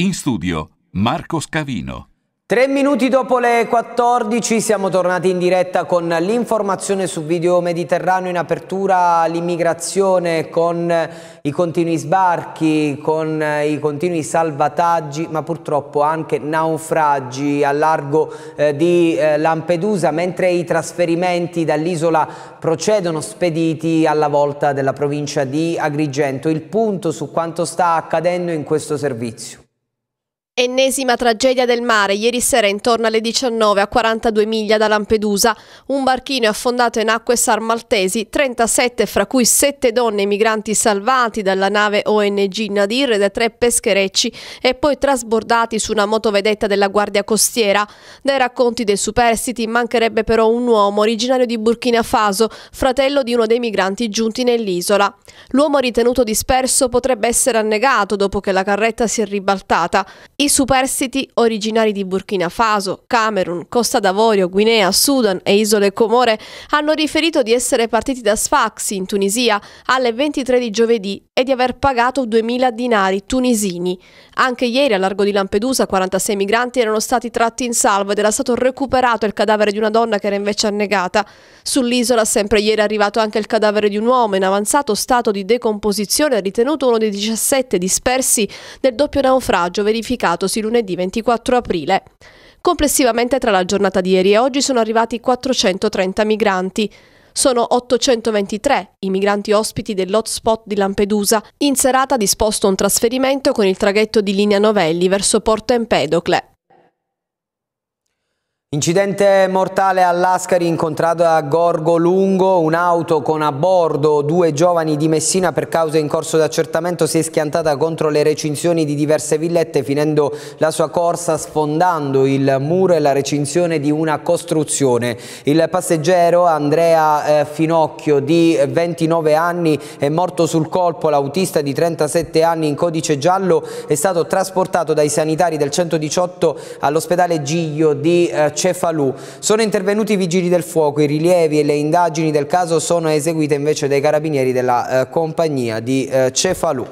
In studio Marco Scavino. Tre minuti dopo le 14 siamo tornati in diretta con l'informazione su video mediterraneo in apertura l'immigrazione con i continui sbarchi, con i continui salvataggi ma purtroppo anche naufragi a largo eh, di eh, Lampedusa mentre i trasferimenti dall'isola procedono spediti alla volta della provincia di Agrigento. Il punto su quanto sta accadendo in questo servizio. Ennesima tragedia del mare, ieri sera intorno alle 19 a 42 miglia da Lampedusa, un barchino è affondato in acque sarmaltesi, 37 fra cui 7 donne migranti salvati dalla nave ONG Nadir e da tre pescherecci e poi trasbordati su una motovedetta della Guardia Costiera. Dai racconti dei superstiti mancherebbe però un uomo originario di Burkina Faso, fratello di uno dei migranti giunti nell'isola. L'uomo ritenuto disperso potrebbe essere annegato dopo che la carretta si è ribaltata. I dei superstiti originari di Burkina Faso, Camerun, Costa d'Avorio, Guinea, Sudan e Isole Comore hanno riferito di essere partiti da Sfaxi in Tunisia alle 23 di giovedì e di aver pagato 2.000 dinari tunisini. Anche ieri a largo di Lampedusa 46 migranti erano stati tratti in salvo ed era stato recuperato il cadavere di una donna che era invece annegata. Sull'isola sempre ieri è arrivato anche il cadavere di un uomo in avanzato stato di decomposizione ritenuto uno dei 17 dispersi del doppio naufragio verificato svoltatosi lunedì 24 aprile. Complessivamente tra la giornata di ieri e oggi sono arrivati 430 migranti. Sono 823 i migranti ospiti dell'hotspot di Lampedusa. In serata ha disposto un trasferimento con il traghetto di linea Novelli verso Porto Empedocle. Incidente mortale all'Ascari incontrato a Gorgo Lungo, un'auto con a bordo due giovani di Messina per cause in corso d'accertamento si è schiantata contro le recinzioni di diverse villette finendo la sua corsa sfondando il muro e la recinzione di una costruzione. Il passeggero Andrea eh, Finocchio di 29 anni è morto sul colpo, l'autista di 37 anni in codice giallo è stato trasportato dai sanitari del 118 all'ospedale Giglio di eh, Cefalù. Sono intervenuti i vigili del fuoco, i rilievi e le indagini del caso sono eseguite invece dai carabinieri della eh, compagnia di eh, Cefalù.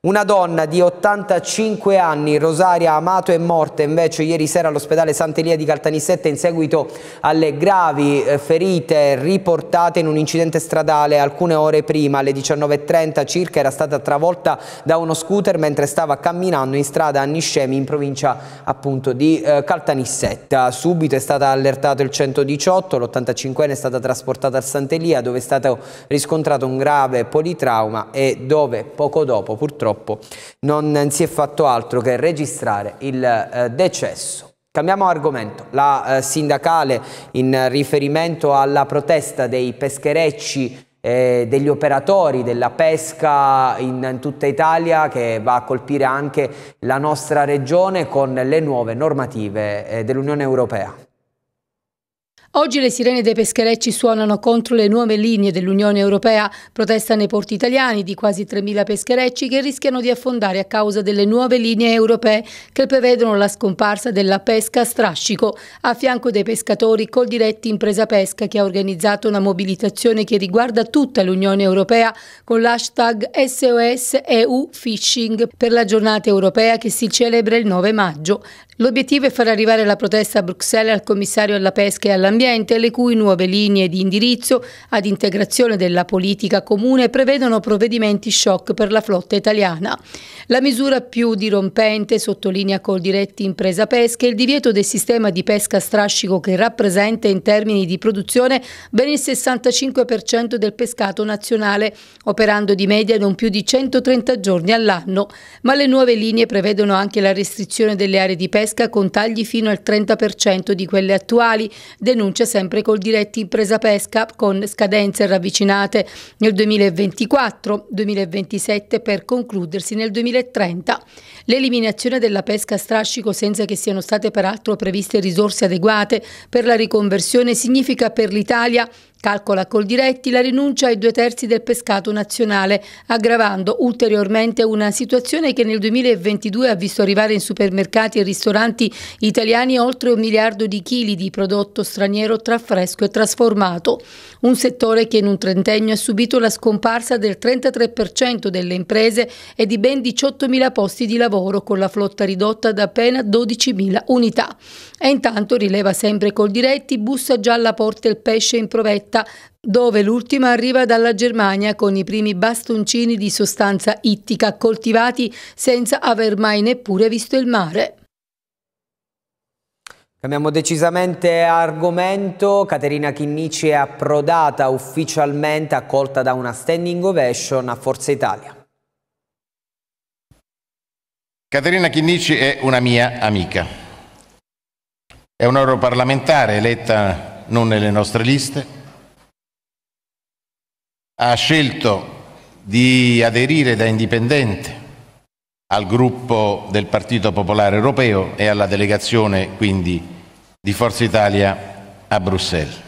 Una donna di 85 anni, Rosaria Amato, è morta invece ieri sera all'ospedale Sant'Elia di Caltanissette in seguito alle gravi eh, ferite riportate in un incidente stradale alcune ore prima, alle 19.30 circa, era stata travolta da uno scooter mentre stava camminando in strada a Niscemi in provincia appunto di eh, Caltanissetta. Subito è stato allertato il 118, l'85enne è stata trasportata a Sant'Elia dove è stato riscontrato un grave politrauma e dove poco dopo purtroppo purtroppo non si è fatto altro che registrare il eh, decesso Cambiamo argomento. La eh, sindacale in riferimento alla protesta dei pescherecci eh, degli operatori della pesca in, tutta Italia che va a colpire anche la nostra regione con le nuove normative eh, dell'Unione Europea. Oggi le sirene dei pescherecci suonano contro le nuove linee dell'Unione Europea, protesta nei porti italiani di quasi 3.000 pescherecci che rischiano di affondare a causa delle nuove linee europee che prevedono la scomparsa della pesca a strascico, a fianco dei pescatori Coldiretti Impresa Pesca che ha organizzato una mobilitazione che riguarda tutta l'Unione Europea con l'hashtag SOS EU Fishing per la giornata europea che si celebra il 9 maggio. L'obiettivo è far arrivare la protesta a Bruxelles al commissario alla pesca e all'ambiente, le cui nuove linee di indirizzo ad integrazione della politica comune prevedono provvedimenti shock per la flotta italiana. La misura più dirompente, sottolinea col diretti impresa pesca, è il divieto del sistema di pesca strascico che rappresenta in termini di produzione ben il 65% del pescato nazionale, operando di media non più di 130 giorni all'anno. Ma le nuove linee prevedono anche la restrizione delle aree di pesca pesca con tagli fino al 30% di quelle attuali, denuncia sempre col diretti impresa pesca con scadenze ravvicinate nel 2024-2027 per concludersi nel 2030. L'eliminazione della pesca a strascico senza che siano state peraltro previste risorse adeguate per la riconversione significa per l'Italia Calcola col diretti la rinuncia ai due terzi del pescato nazionale, aggravando ulteriormente una situazione che nel 2022 ha visto arrivare in supermercati e ristoranti italiani oltre un miliardo di chili di prodotto straniero tra fresco e trasformato. Un settore che in un trentennio ha subito la scomparsa del 33% delle imprese e di ben 18.000 posti di lavoro lavoro con la flotta ridotta da appena 12.000 unità. E intanto, rileva sempre col diretti, bussa già alla porta il pesce in provetta, dove l'ultima arriva dalla Germania con i primi bastoncini di sostanza ittica coltivati senza aver mai neppure visto il mare. Cambiamo decisamente argomento, Caterina Chinnici è approdata ufficialmente accolta da una standing ovation a Forza Italia. Caterina Chinnici è una mia amica. È un europarlamentare eletta non nelle nostre liste. Ha scelto di aderire da indipendente al gruppo del Partito Popolare Europeo e alla delegazione quindi di Forza Italia a Bruxelles.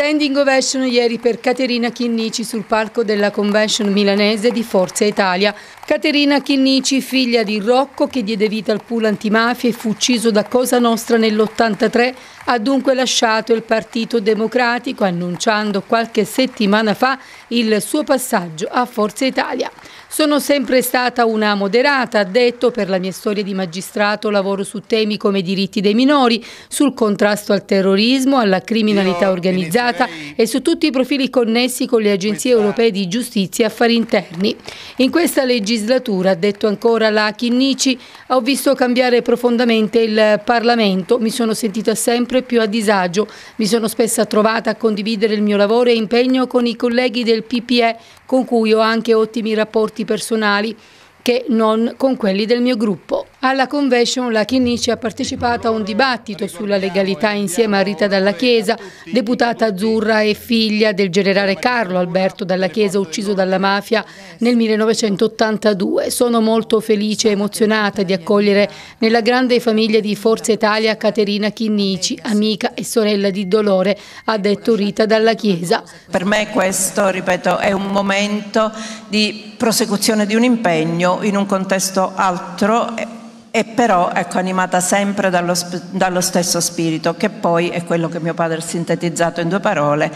Standing ovation ieri per Caterina Chinnici sul palco della convention milanese di Forza Italia. Caterina Chinnici, figlia di Rocco che diede vita al pool antimafia e fu ucciso da Cosa Nostra nell'83, ha dunque lasciato il Partito Democratico annunciando qualche settimana fa il suo passaggio a Forza Italia. Sono sempre stata una moderata, ha detto, per la mia storia di magistrato lavoro su temi come diritti dei minori, sul contrasto al terrorismo, alla criminalità organizzata e su tutti i profili connessi con le agenzie europee di giustizia e affari interni. In questa legislatura, ha detto ancora la Chinnici, ho visto cambiare profondamente il Parlamento, mi sono sentita sempre più a disagio, mi sono spesso trovata a condividere il mio lavoro e impegno con i colleghi del PPE con cui ho anche ottimi rapporti contatti personali che non con quelli del mio gruppo. Alla convention la Chinnici ha partecipato a un dibattito sulla legalità insieme a Rita Dalla Chiesa, deputata azzurra e figlia del generale Carlo Alberto Dalla Chiesa ucciso dalla mafia nel 1982. Sono molto felice e emozionata di accogliere nella grande famiglia di Forza Italia Caterina Chinnici, amica e sorella di Dolore, ha detto Rita Dalla Chiesa. Per me questo, ripeto, è un momento di prosecuzione di un impegno in un contesto altro e però ecco, animata sempre dallo, dallo, stesso spirito, che poi è quello che mio padre ha sintetizzato in due parole,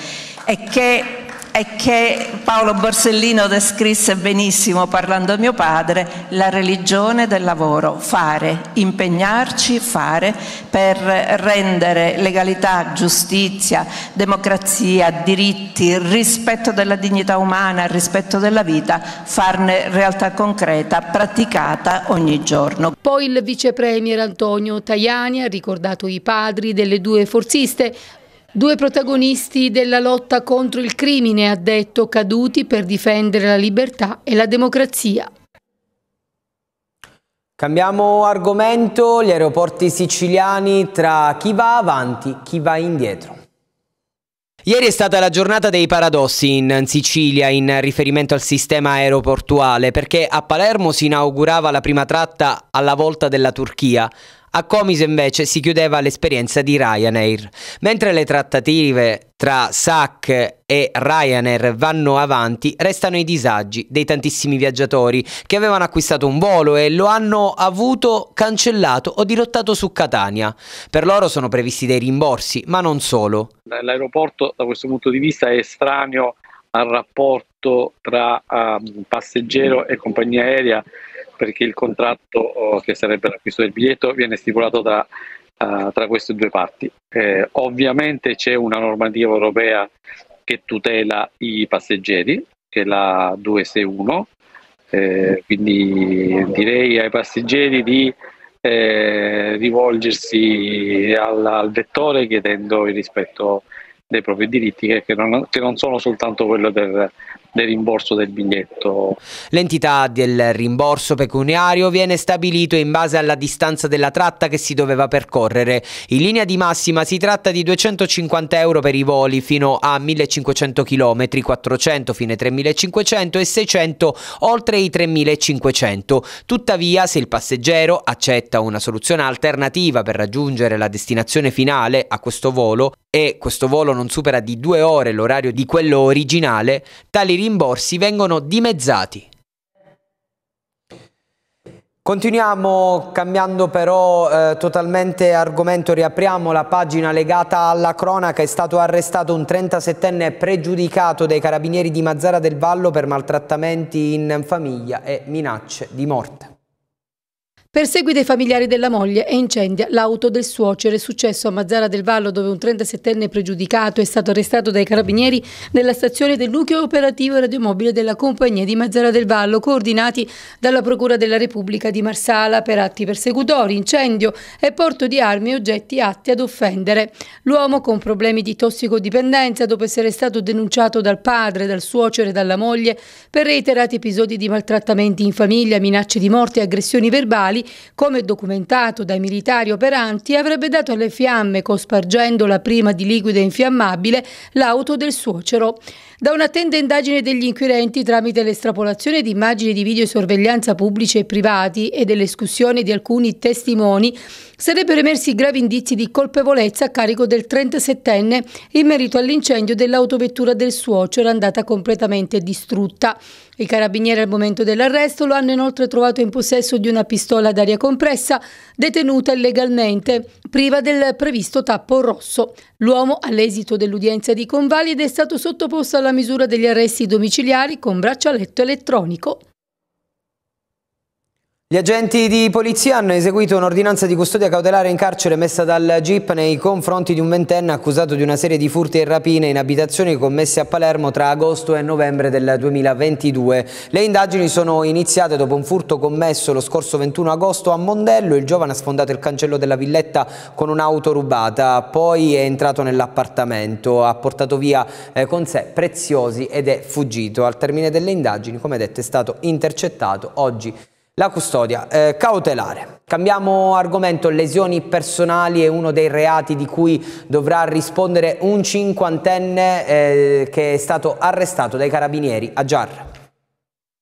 e che è che Paolo Borsellino descrisse benissimo parlando a mio padre, la religione del lavoro, fare, impegnarci, fare per rendere legalità, giustizia, democrazia, diritti, rispetto della dignità umana, rispetto della vita, farne realtà concreta, praticata ogni giorno. Poi il vicepremier Antonio Tajani ha ricordato i padri delle due forziste, Due protagonisti della lotta contro il crimine, ha detto, caduti per difendere la libertà e la democrazia. Cambiamo argomento, gli aeroporti siciliani tra chi va avanti, e chi va indietro. Ieri è stata la giornata dei paradossi in Sicilia in riferimento al sistema aeroportuale perché a Palermo si inaugurava la prima tratta alla volta della Turchia. A Comiso invece si chiudeva l'esperienza di Ryanair. Mentre le trattative tra SAC e Ryanair vanno avanti, restano i disagi dei tantissimi viaggiatori che avevano acquistato un volo e lo hanno avuto cancellato o dirottato su Catania. Per loro sono previsti dei rimborsi, ma non solo. L'aeroporto da questo punto di vista è estraneo al rapporto tra uh, passeggero e compagnia aerea perché il contratto oh, che sarebbe l'acquisto del biglietto viene stipulato da, uh, eh, tra queste due parti. Eh, ovviamente c'è una normativa europea che tutela i passeggeri, che è la 261, eh, quindi direi ai passeggeri di eh, rivolgersi al, al, vettore chiedendo il rispetto dei propri diritti che, che, non, che non sono soltanto quello del, del rimborso del biglietto. L'entità del rimborso pecuniario viene stabilito in base alla distanza della tratta che si doveva percorrere. In linea di massima si tratta di 250 euro per i voli fino a 1500 km, 400 fino ai 3500 e 600 oltre i 3500. Tuttavia, se il passeggero accetta una soluzione alternativa per raggiungere la destinazione finale a questo volo e questo volo non supera di due ore l'orario di quello originale, tali rimborsi vengono dimezzati. Continuiamo cambiando però eh, totalmente argomento, riapriamo la pagina legata alla cronaca, è stato arrestato un 37enne pregiudicato dai carabinieri di Mazzara del Vallo per maltrattamenti in famiglia e minacce di morte. Perseguita i familiari della moglie e incendia l'auto del suocero. È successo a Mazzara del Vallo dove un 37enne pregiudicato è stato arrestato dai carabinieri nella stazione del nucleo operativo radiomobile della compagnia di Mazzara del Vallo, coordinati dalla Procura della Repubblica di Marsala per atti persecutori, incendio e porto di armi e oggetti atti ad offendere. L'uomo con problemi di tossicodipendenza, dopo essere stato denunciato dal padre, dal suocero e dalla moglie per reiterati episodi di maltrattamenti in famiglia, minacce di morte e aggressioni verbali, come documentato dai militari operanti, avrebbe dato alle fiamme, cospargendola prima di liquido infiammabile, l'auto del suocero. Da un'attenta indagine degli inquirenti tramite l'estrapolazione di immagini di videosorveglianza pubblici e privati e dell'escussione di alcuni testimoni sarebbero emersi gravi indizi di colpevolezza a carico del 37enne in merito all'incendio dell'autovettura del suocero andata completamente distrutta. I carabinieri al momento dell'arresto lo hanno inoltre trovato in possesso di una pistola d'aria compressa detenuta illegalmente priva del previsto tappo rosso. L'uomo, all'esito dell'udienza di convalide, è stato sottoposto alla misura degli arresti domiciliari con braccialetto elettronico. Gli agenti di polizia hanno eseguito un'ordinanza di custodia cautelare in carcere messa dal GIP nei confronti di un ventenne accusato di una serie di furti e rapine in abitazioni commesse a Palermo tra agosto e novembre del 2022. Le indagini sono iniziate dopo un furto commesso lo scorso 21 agosto a Mondello. Il giovane ha sfondato il cancello della villetta con un'auto rubata, poi è entrato nell'appartamento, ha portato via eh, con sé preziosi ed è fuggito. Al termine delle indagini, come detto, è stato intercettato oggi la custodia eh, cautelare. Cambiamo argomento, lesioni personali è uno dei reati di cui dovrà rispondere un cinquantenne eh, che è stato arrestato dai carabinieri a Giarra.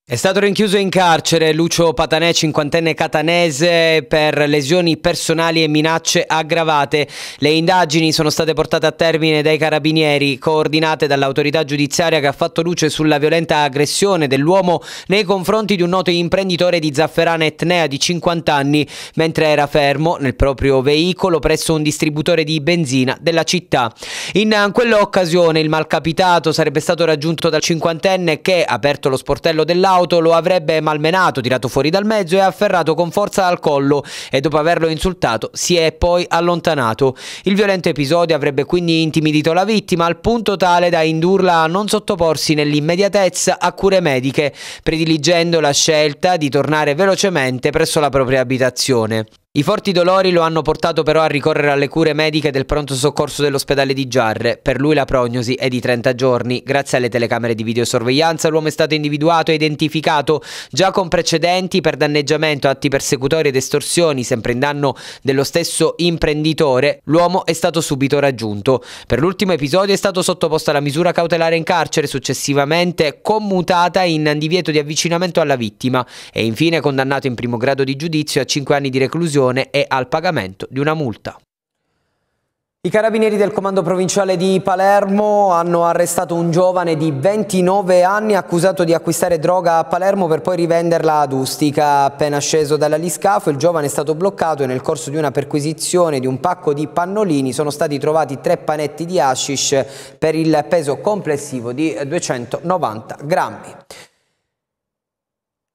È stato rinchiuso in carcere Lucio Patanè, cinquantenne catanese, per lesioni personali e minacce aggravate. Le indagini sono state portate a termine dai carabinieri, coordinate dall'autorità giudiziaria che ha fatto luce sulla violenta aggressione dell'uomo nei confronti di un noto imprenditore di Zafferana Etnea di 50 anni, mentre era fermo nel proprio veicolo presso un distributore di benzina della città. In quell'occasione il malcapitato sarebbe stato raggiunto dal cinquantenne che, aperto lo sportello dell'auto, dell'auto lo avrebbe malmenato, tirato fuori dal mezzo e afferrato con forza al collo e dopo averlo insultato si è poi allontanato. Il violento episodio avrebbe quindi intimidito la vittima al punto tale da indurla a non sottoporsi nell'immediatezza a cure mediche, prediligendo la scelta di tornare velocemente presso la propria abitazione. I forti dolori lo hanno portato però a ricorrere alle cure mediche del pronto soccorso dell'ospedale di Giarre. Per lui la prognosi è di 30 giorni. Grazie alle telecamere di videosorveglianza l'uomo è stato individuato e identificato già con precedenti per danneggiamento, atti persecutori ed estorsioni, sempre in danno dello stesso imprenditore. L'uomo è stato subito raggiunto. Per l'ultimo episodio è stato sottoposto alla misura cautelare in carcere, successivamente commutata in divieto di avvicinamento alla vittima e infine condannato in primo grado di giudizio a 5 anni di reclusione sanzione e al pagamento di una multa. I carabinieri del comando provinciale di Palermo hanno arrestato un giovane di 29 anni accusato di acquistare droga a Palermo per poi rivenderla ad Ustica. Appena sceso dall'aliscafo il giovane è stato bloccato e nel corso di una perquisizione di un pacco di pannolini sono stati trovati tre panetti di hashish per il peso complessivo di 290 grammi.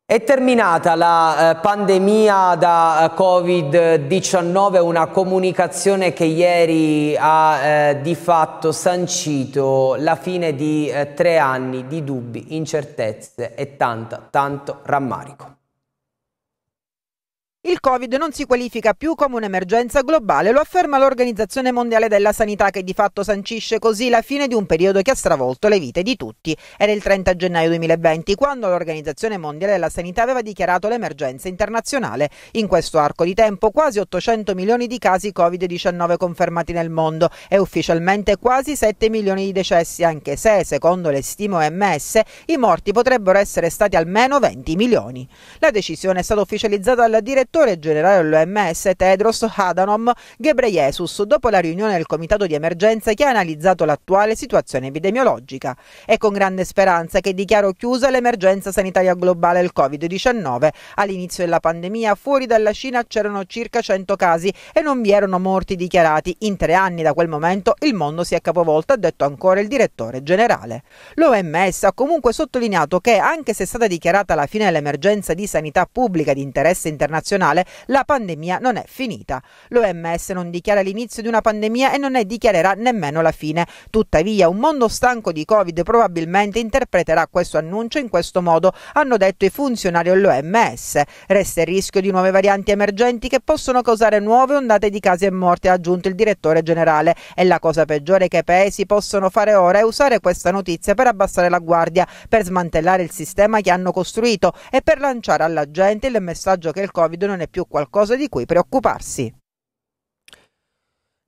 È terminata la eh, pandemia da eh, Covid-19, una comunicazione che ieri ha eh, di fatto sancito la fine di eh, tre anni di dubbi, incertezze e tanto, tanto rammarico. Il Covid non si qualifica più come un'emergenza globale, lo afferma l'Organizzazione Mondiale della Sanità che di fatto sancisce così la fine di un periodo che ha stravolto le vite di tutti. Era il 30 gennaio 2020 quando l'Organizzazione Mondiale della Sanità aveva dichiarato l'emergenza internazionale. In questo arco di tempo quasi 800 milioni di casi Covid-19 confermati nel mondo e ufficialmente quasi 7 milioni di decessi, anche se, secondo le stime OMS, i morti potrebbero essere stati almeno 20 milioni. La decisione è stata ufficializzata dal direttore direttore generale dell'OMS Tedros Adhanom Ghebreyesus dopo la riunione del comitato di emergenza che ha analizzato l'attuale situazione epidemiologica. È con grande speranza che dichiaro chiusa l'emergenza sanitaria globale del Covid-19. All'inizio della pandemia fuori dalla Cina c'erano circa 100 casi e non vi erano morti dichiarati. In tre anni da quel momento il mondo si è capovolto, ha detto ancora il direttore generale. L'OMS ha comunque sottolineato che anche se è stata dichiarata la fine dell'emergenza di sanità pubblica di interesse internazionale, internazionale, la pandemia non è finita. L'OMS non dichiara l'inizio di una pandemia e non ne dichiarerà nemmeno la fine. Tuttavia, un mondo stanco di Covid probabilmente interpreterà questo annuncio in questo modo, hanno detto i funzionari dell'OMS. Resta il rischio di nuove varianti emergenti che possono causare nuove ondate di casi e morti, ha aggiunto il direttore generale. E la cosa peggiore che i paesi possono fare ora è usare questa notizia per abbassare la guardia, per smantellare il sistema che hanno costruito e per lanciare alla gente il messaggio che il Covid non non è più qualcosa di cui preoccuparsi.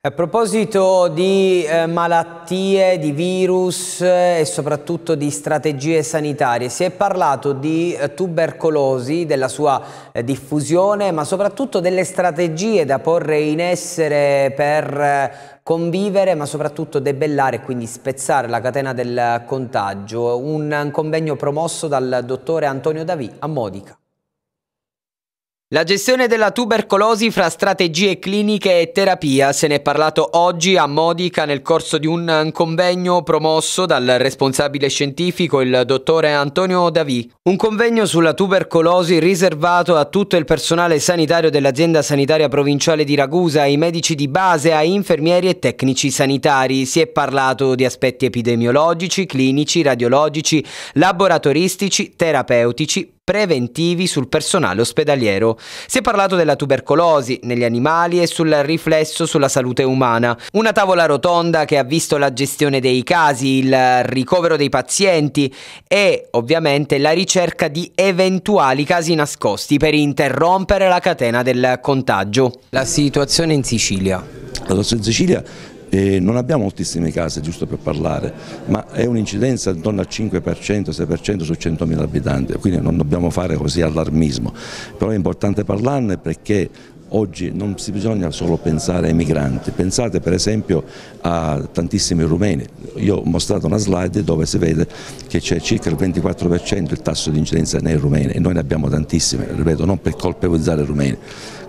A proposito di eh, malattie, di virus eh, e soprattutto di strategie sanitarie, si è parlato di eh, tubercolosi, della sua eh, diffusione, ma soprattutto delle strategie da porre in essere per eh, convivere, ma soprattutto debellare e quindi spezzare la catena del contagio. Un, un convegno promosso dal dottore Antonio Davì a Modica. La gestione della tubercolosi fra strategie cliniche e terapia se ne è parlato oggi a Modica nel corso di un eh, convegno promosso dal responsabile scientifico il dottore Antonio Davì. Un convegno sulla tubercolosi riservato a tutto il personale sanitario dell'azienda sanitaria provinciale di Ragusa, ai medici di base, a infermieri e tecnici sanitari. Si è parlato di aspetti epidemiologici, clinici, radiologici, laboratoristici, terapeutici, preventivi sul personale ospedaliero. Si è parlato della tubercolosi negli animali e sul riflesso sulla salute umana. Una tavola rotonda che ha visto la gestione dei casi, il ricovero dei pazienti e ovviamente la ricerca di eventuali casi nascosti per interrompere la catena del contagio. La situazione in Sicilia. La situazione in Sicilia e non abbiamo moltissime case, giusto per parlare, ma è un'incidenza intorno al 5%, 6% su 100.000 abitanti, quindi non dobbiamo fare così allarmismo, però è importante parlarne perché oggi non si bisogna solo pensare ai migranti, pensate per esempio a tantissimi rumeni, io ho mostrato una slide dove si vede che c'è circa il 24% il tasso di incidenza nei rumeni e noi ne abbiamo tantissime, ripeto, non per colpevolizzare i rumeni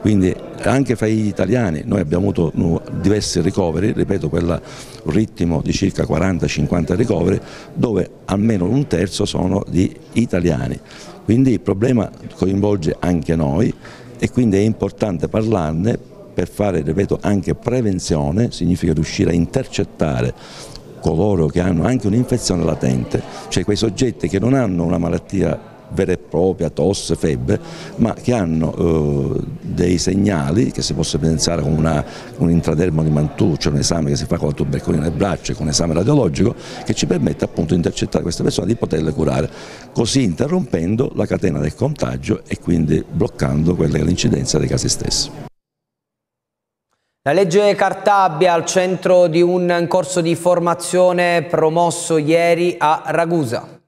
quindi anche fra gli italiani noi abbiamo avuto diversi ricoveri, ripeto quel ritmo di circa 40-50 ricoveri dove almeno un terzo sono di italiani. Quindi il problema coinvolge anche noi e quindi è importante parlarne per fare, ripeto, anche prevenzione, significa riuscire a intercettare coloro che hanno anche un'infezione latente, cioè quei soggetti che non hanno una malattia vera e propria, tosse, febbre, ma che hanno eh, dei segnali che si possono evidenziare con una, un intradermo di Mantuccio, un esame che si fa con la tubercolina nel braccio, con un esame radiologico che ci permette appunto di intercettare queste persone e di poterle curare, così interrompendo la catena del contagio e quindi bloccando quella che è l'incidenza dei casi stessi. La legge Cartabia al centro di un corso di formazione promosso ieri a Ragusa.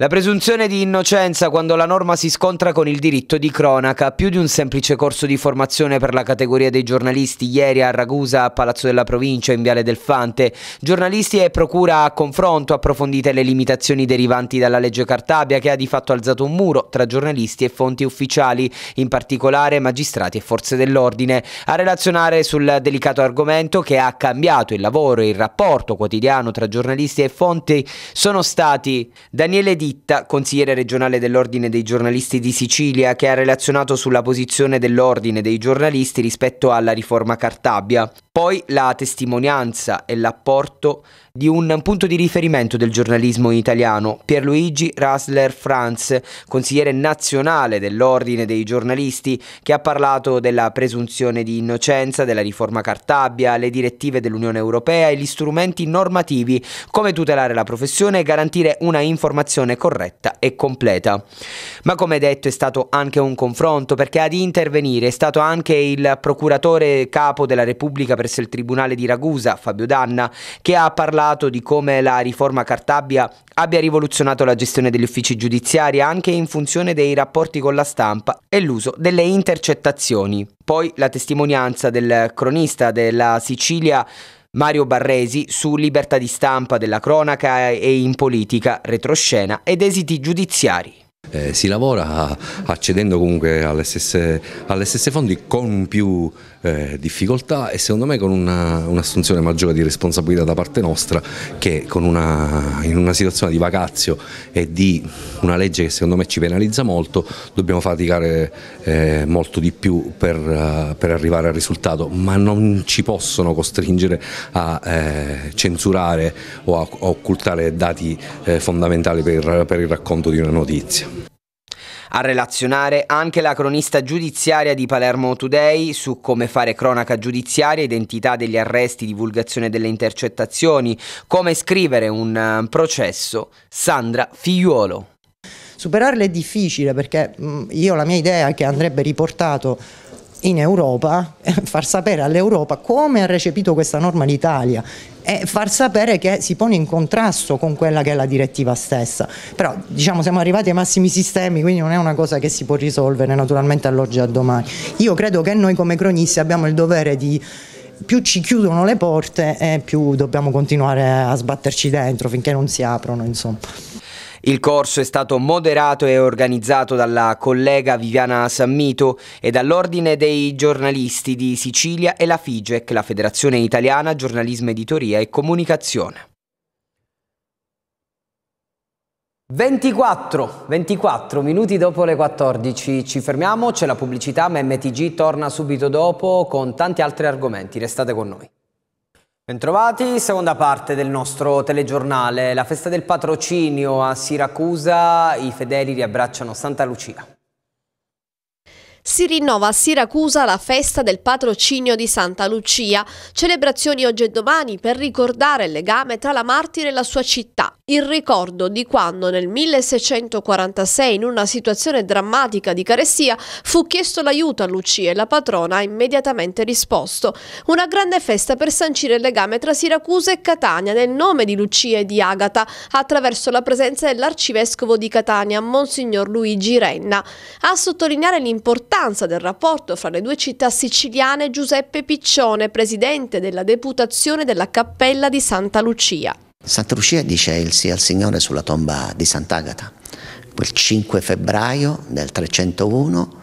La presunzione di innocenza quando la norma si scontra con il diritto di cronaca, più di un semplice corso di formazione per la categoria dei giornalisti ieri a Ragusa, a Palazzo della Provincia, in Viale del Fante. Giornalisti e procura a confronto approfondite le limitazioni derivanti dalla legge Cartabia che ha di fatto alzato un muro tra giornalisti e fonti ufficiali, in particolare magistrati e forze dell'ordine. A relazionare sul delicato argomento che ha cambiato il lavoro e il rapporto quotidiano tra giornalisti e fonti sono stati Daniele Di Litta, consigliere regionale dell'Ordine dei giornalisti di Sicilia, che ha relazionato sulla posizione dell'Ordine dei giornalisti rispetto alla riforma Cartabia poi la testimonianza e l'apporto di un punto di riferimento del giornalismo italiano, Pierluigi Rasler Franz, consigliere nazionale dell'Ordine dei giornalisti, che ha parlato della presunzione di innocenza, della riforma Cartabia, le direttive dell'Unione Europea e gli strumenti normativi, come tutelare la professione e garantire una informazione corretta e completa. Ma come detto è stato anche un confronto perché ad intervenire è stato anche il procuratore capo della Repubblica per presso il Tribunale di Ragusa, Fabio Danna, che ha parlato di come la riforma Cartabia abbia rivoluzionato la gestione degli uffici giudiziari anche in funzione dei rapporti con la stampa e l'uso delle intercettazioni. Poi la testimonianza del cronista della Sicilia Mario Barresi su libertà di stampa della cronaca e in politica, retroscena ed esiti giudiziari. Eh, si lavora accedendo comunque alle stesse, alle stesse fondi con più eh, difficoltà e secondo me con un'assunzione maggiore di responsabilità da parte nostra che una, in una situazione di vacazio e di una legge che secondo me ci penalizza molto dobbiamo faticare eh, molto di più per, uh, per, arrivare al risultato ma non ci possono costringere a eh, censurare o a, occultare dati eh, fondamentali per, per il racconto di una notizia. A relazionare anche la cronista giudiziaria di Palermo Today su come fare cronaca giudiziaria, identità degli arresti, divulgazione delle intercettazioni, come scrivere un eh, processo, Sandra Figliuolo. Superarle è difficile perché mm, io la mia idea è che andrebbe riportato in Europa, eh, far sapere all'Europa come ha recepito questa norma l'Italia e far sapere che si pone in contrasto con quella che è la direttiva stessa. Però diciamo siamo arrivati ai massimi sistemi, quindi non è una cosa che si può risolvere naturalmente all'oggi e al domani. Io credo che noi come cronisti abbiamo il dovere di più ci chiudono le porte e più dobbiamo continuare a sbatterci dentro finché non si aprono, insomma. Il corso è stato moderato e organizzato dalla collega Viviana Sammito e dall'Ordine dei giornalisti di Sicilia e la FIGEC, la Federazione Italiana Giornalismo Editoria e Comunicazione. 24, 24 minuti dopo le 14 ci fermiamo, c'è la pubblicità ma MTG torna subito dopo con tanti altri argomenti, restate con noi. Bentrovati, seconda parte del nostro telegiornale. La festa del patrocinio a Siracusa, i fedeli riabbracciano Santa Lucia. Si rinnova a Siracusa la festa del patrocinio di Santa Lucia, celebrazioni oggi e domani per ricordare il legame tra la martire e la sua città. Il ricordo di quando nel 1646, in una situazione drammatica di carestia, fu chiesto l'aiuto a Lucia e la patrona ha immediatamente risposto. Una grande festa per sancire il legame tra Siracusa e Catania nel nome di Lucia e di Agata, attraverso la presenza dell'arcivescovo di Catania, Monsignor Luigi Renna. A sottolineare l'importanza importanza del rapporto fra le due città siciliane Giuseppe Piccione, presidente della deputazione della Cappella di Santa Lucia. Santa Lucia dice il sì al Signore sulla tomba di Sant'Agata, quel 5 febbraio del 301,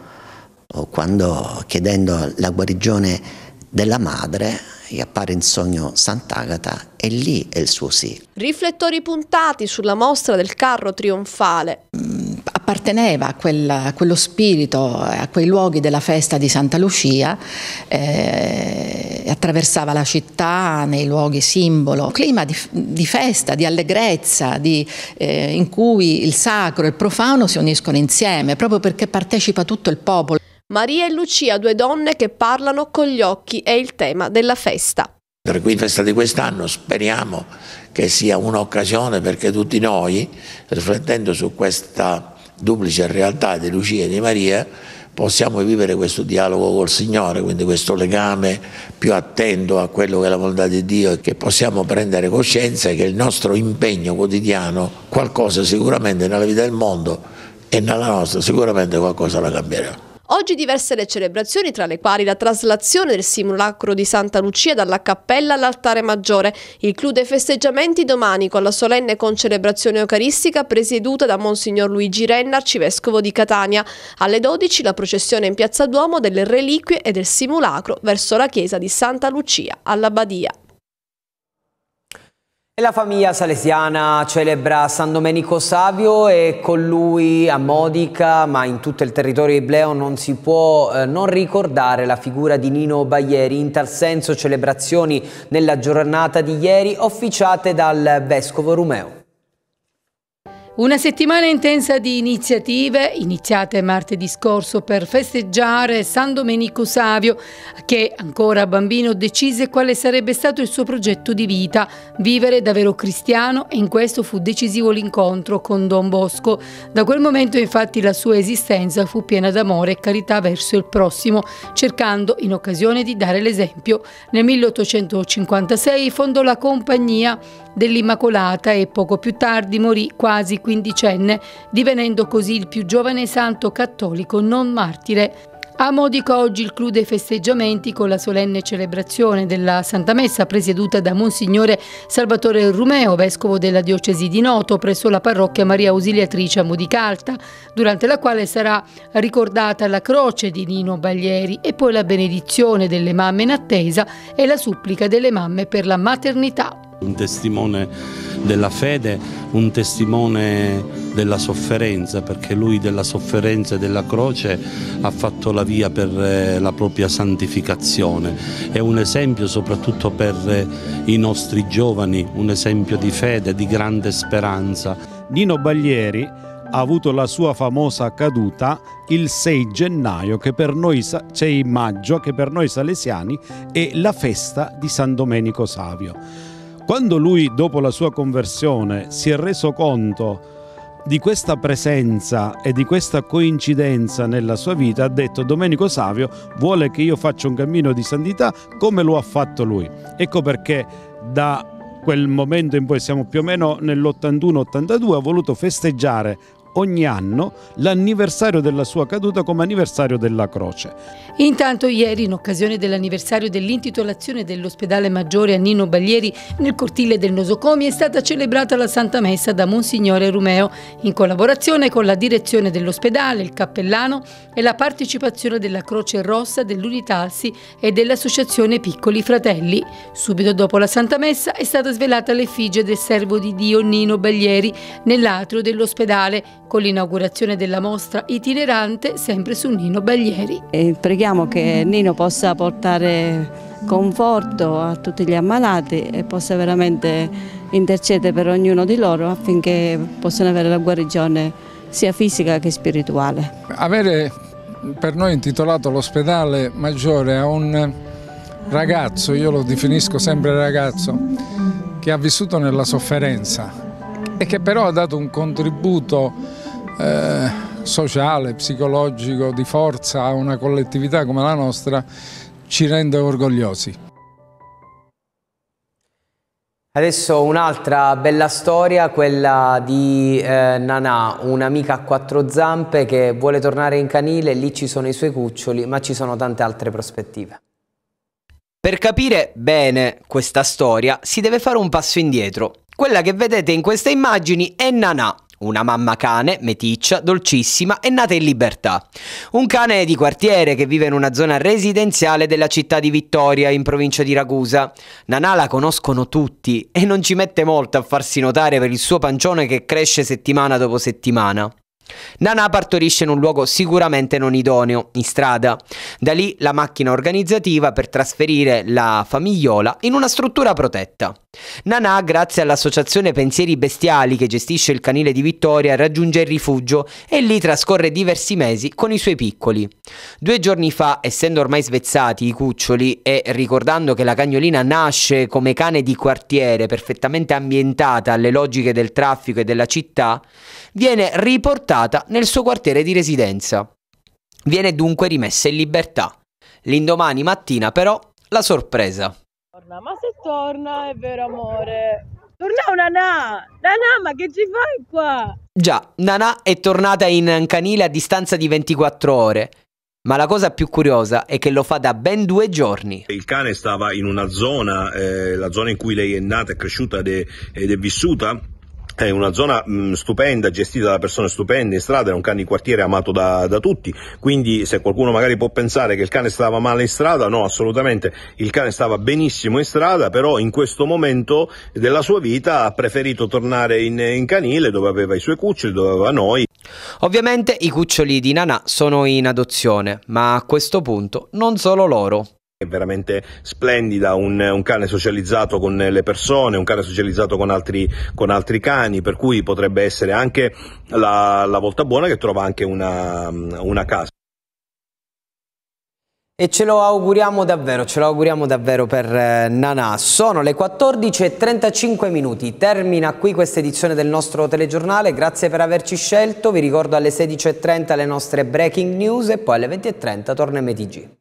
quando chiedendo la guarigione della madre gli appare in sogno Sant'Agata e lì è il suo sì. Riflettori puntati sulla mostra del carro trionfale mm, apparteneva a, quel, a, quello spirito, a quei luoghi della festa di Santa Lucia, eh, attraversava la città nei luoghi simbolo, clima di, di festa, di allegrezza, di, eh, in cui il sacro e il profano si uniscono insieme, proprio perché partecipa tutto il popolo. Maria e Lucia, due donne che parlano con gli occhi, è il tema della festa. Per cui festa di quest'anno speriamo che sia un'occasione perché tutti noi, riflettendo su questa duplice realtà di Lucia e di Maria, possiamo vivere questo dialogo col Signore, quindi questo legame più attento a quello che è la volontà di Dio e che possiamo prendere coscienza che il nostro impegno quotidiano qualcosa sicuramente nella vita del mondo e nella nostra sicuramente qualcosa la cambierà. Oggi diverse le celebrazioni, tra le quali la traslazione del simulacro di Santa Lucia dalla cappella all'altare maggiore, il clou dei festeggiamenti domani con la solenne concelebrazione eucaristica presieduta da Monsignor Luigi Renna, arcivescovo di Catania. Alle 12 la processione in Piazza Duomo delle reliquie e del simulacro verso la chiesa di Santa Lucia alla Badia la famiglia salesiana celebra San Domenico Savio e con lui a Modica, ma in tutto il territorio ibleo non si può eh, non ricordare la figura di Nino Baglieri. In tal senso celebrazioni nella giornata di ieri officiate dal Vescovo Romeo. Una settimana intensa di iniziative iniziate martedì scorso per festeggiare San Domenico Savio che ancora bambino decise quale sarebbe stato il suo progetto di vita, vivere davvero cristiano e in questo fu decisivo l'incontro con Don Bosco. Da quel momento infatti la sua esistenza fu piena d'amore e carità verso il prossimo, cercando in occasione di dare l'esempio. Nel 1856 fondò la compagnia dell'Immacolata e poco più tardi morì quasi quindicenne, divenendo così il più giovane santo cattolico non martire. A Modico oggi il clou dei festeggiamenti con la solenne celebrazione della Santa Messa presieduta da Monsignore Salvatore Rumeo, vescovo della diocesi di Noto, presso la parrocchia Maria Ausiliatrice a Modicalta, durante la quale sarà ricordata la croce di Nino Baglieri e poi la benedizione delle mamme in attesa e la supplica delle mamme per la maternità. Un testimone della fede, un testimone della sofferenza, perché lui della sofferenza e della croce ha fatto la via per eh, la propria santificazione. È un esempio soprattutto per eh, i nostri giovani, un esempio di fede, di grande speranza. Nino Baglieri ha avuto la sua famosa caduta il 6 gennaio, che per noi, 6 maggio, che per noi salesiani è la festa di San Domenico Savio. Quando lui, dopo la sua conversione, si è reso conto di questa presenza e di questa coincidenza nella sua vita, ha detto Domenico Savio vuole che io faccia un cammino di santità come lo ha fatto lui. Ecco perché da quel momento in poi siamo più o meno nell'81-82, ha voluto festeggiare ogni anno l'anniversario della sua caduta come anniversario della croce. Intanto ieri, in occasione dell'anniversario dell'intitolazione dell'ospedale maggiore a Nino Baglieri nel cortile del Nosocomi è stata celebrata la Santa Messa da Monsignore Rumeo in collaborazione con la direzione dell'ospedale, il cappellano e la partecipazione della Croce Rossa, dell'Unitalsi e dell'Associazione Piccoli Fratelli. Subito dopo la Santa Messa è stata svelata l'effigie del servo di Dio Nino Baglieri nell'atrio dell'ospedale con l'inaugurazione della mostra itinerante sempre su Nino Baglieri. E preghiamo che Nino possa portare conforto a tutti gli ammalati e possa veramente intercedere per ognuno di loro affinché possano avere la guarigione sia fisica che spirituale. Avere per noi intitolato l'ospedale maggiore a un ragazzo, io lo definisco sempre ragazzo, che ha vissuto nella sofferenza e che però ha dato un contributo eh, sociale, psicologico, di forza a una collettività come la nostra, ci rende orgogliosi. Adesso un'altra bella storia, quella di eh, Nanà, un'amica a quattro zampe che vuole tornare in canile, lì ci sono i suoi cuccioli, ma ci sono tante altre prospettive. Per capire bene questa storia si deve fare un passo indietro quella che vedete in queste immagini è Nanà, una mamma cane, meticcia, dolcissima e nata in libertà. Un cane di quartiere che vive in una zona residenziale della città di Vittoria, in provincia di Ragusa. Nanà la conoscono tutti e non ci mette molto a farsi notare per il suo pancione che cresce settimana dopo settimana. Nanà partorisce in un luogo sicuramente non idoneo, in strada. Da lì la macchina organizzativa per trasferire la famigliola in una struttura protetta. Nana, grazie all'associazione Pensieri Bestiali che gestisce il canile di Vittoria, raggiunge il rifugio e lì trascorre diversi mesi con i suoi piccoli. Due giorni fa, essendo ormai svezzati i cuccioli e ricordando che la cagnolina nasce come cane di quartiere perfettamente ambientata alle logiche del traffico e della città, viene riportata nel suo quartiere di residenza. Viene dunque rimessa in libertà. L'indomani mattina però la sorpresa. Ma sei torna, è vero amore. Torna Nanà! Nanà, ma che ci fai qua? Già, Nanà è tornata in canile a distanza di 24 ore. Ma la cosa più curiosa è che lo fa da ben due giorni. Il cane stava in una zona, eh, la zona in cui lei è nata, è cresciuta ed è, ed è vissuta, è una zona mh, mm, stupenda, gestita da persone stupende in strada, è un cane di quartiere amato da, da, tutti, quindi se qualcuno magari può pensare che il cane stava male in strada, no, assolutamente, il cane stava benissimo in strada, però in questo momento della sua vita ha preferito tornare in, in canile dove aveva i suoi cuccioli, dove aveva noi. Ovviamente i cuccioli di Nana sono in adozione, ma a questo punto non solo loro è veramente splendida, un, un, cane socializzato con le persone, un cane socializzato con altri, con altri cani, per cui potrebbe essere anche la, la volta buona che trova anche una, una casa. E ce lo auguriamo davvero, ce lo auguriamo davvero per eh, Nanà. Sono le 14.35 minuti, termina qui questa edizione del nostro telegiornale, grazie per averci scelto, vi ricordo alle 16.30 le nostre breaking news e poi alle 20.30 torna MTG.